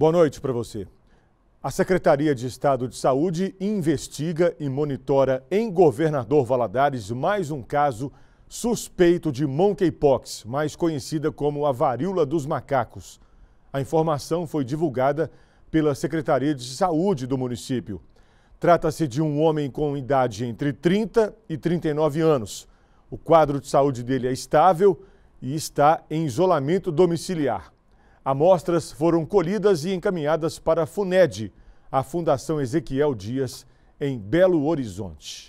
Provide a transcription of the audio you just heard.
Boa noite para você. A Secretaria de Estado de Saúde investiga e monitora em Governador Valadares mais um caso suspeito de monkeypox, mais conhecida como a varíola dos macacos. A informação foi divulgada pela Secretaria de Saúde do município. Trata-se de um homem com idade entre 30 e 39 anos. O quadro de saúde dele é estável e está em isolamento domiciliar. Amostras foram colhidas e encaminhadas para a FUNED, a Fundação Ezequiel Dias, em Belo Horizonte.